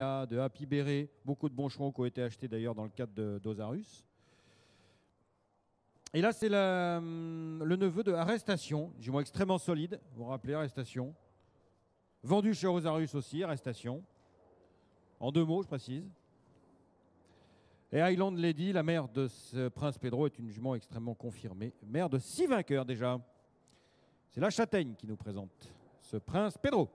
de Happy Béré, beaucoup de bons chevaux qui ont été achetés d'ailleurs dans le cadre d'Osarus. Et là, c'est hum, le neveu de Arrestation, jument extrêmement solide, vous vous rappelez, Arrestation. Vendu chez Rosarus aussi, Arrestation. En deux mots, je précise. Et Highland Lady, la mère de ce prince Pedro, est une jument extrêmement confirmée, mère de six vainqueurs déjà. C'est la châtaigne qui nous présente ce prince Pedro.